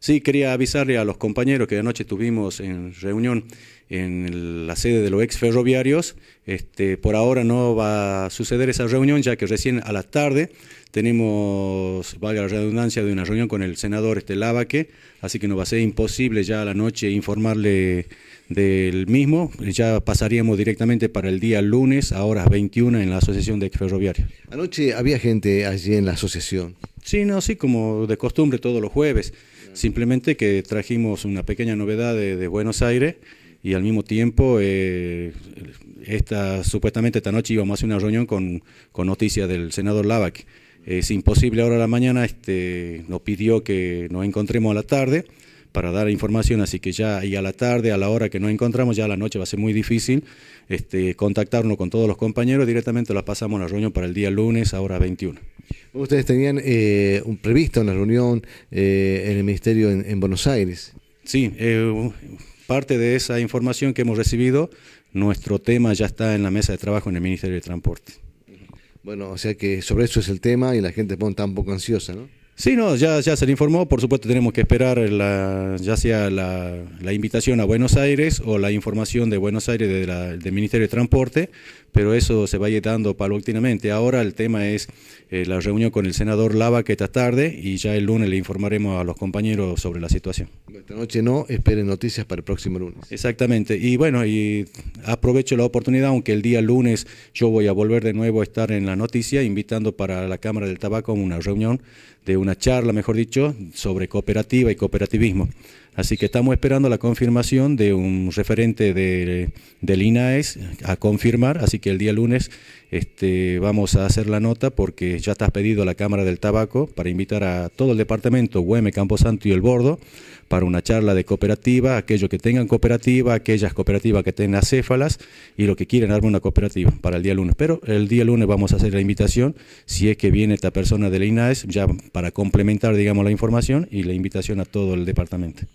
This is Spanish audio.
Sí, quería avisarle a los compañeros que anoche tuvimos en reunión en la sede de los exferroviarios, Este, por ahora no va a suceder esa reunión, ya que recién a la tarde tenemos, valga la redundancia, de una reunión con el senador este, así que nos va a ser imposible ya a la noche informarle del mismo. Ya pasaríamos directamente para el día lunes a horas 21 en la Asociación de exferroviarios. Anoche había gente allí en la asociación. Sí, no, sí, como de costumbre todos los jueves. Simplemente que trajimos una pequeña novedad de, Buenos Aires y al mismo tiempo eh, esta, supuestamente esta noche íbamos a hacer una reunión con, con noticias del senador Lavac. Es imposible ahora a la mañana, este, nos pidió que nos encontremos a la tarde para dar información, así que ya y a la tarde, a la hora que nos encontramos, ya a la noche va a ser muy difícil este, contactarnos con todos los compañeros, directamente la pasamos a la reunión para el día lunes, ahora 21. Ustedes tenían eh, un previsto una reunión eh, en el Ministerio en, Buenos Aires. Sí, eh, parte de esa información que hemos recibido, nuestro tema ya está en la mesa de trabajo en el Ministerio de Transporte. Bueno, o sea que sobre eso es el tema y la gente está un poco ansiosa, ¿no? Sí, no, ya, ya se le informó. Por supuesto, tenemos que esperar la, ya sea la, invitación a Buenos Aires o la información de Buenos Aires del Ministerio de Transporte, pero eso se va a ir dando paulatinamente. Ahora el tema es eh, la reunión con el senador Lava, que esta tarde, y ya el lunes le informaremos a los compañeros sobre la situación. Esta noche no, esperen noticias para el próximo lunes. Exactamente. Y bueno, y Aprovecho la oportunidad, aunque el día lunes yo voy a volver de nuevo a estar en la noticia, invitando para la Cámara del Tabaco una reunión de una charla, mejor dicho, sobre cooperativa y cooperativismo. Así que estamos esperando la confirmación de un referente de, del INAES a confirmar, así que el día lunes este, vamos a hacer la nota porque ya está pedido a la Cámara del Tabaco para invitar a todo el departamento, Güeme, Camposanto y El Bordo, para una charla de cooperativa, aquellos que tengan cooperativa, aquellas cooperativas que tengan acéfalas y lo que quieren armar una cooperativa para el día lunes. Pero el día lunes vamos a hacer la invitación, si es que viene esta persona de la INAES, ya para complementar, digamos, la información y la invitación a todo el departamento.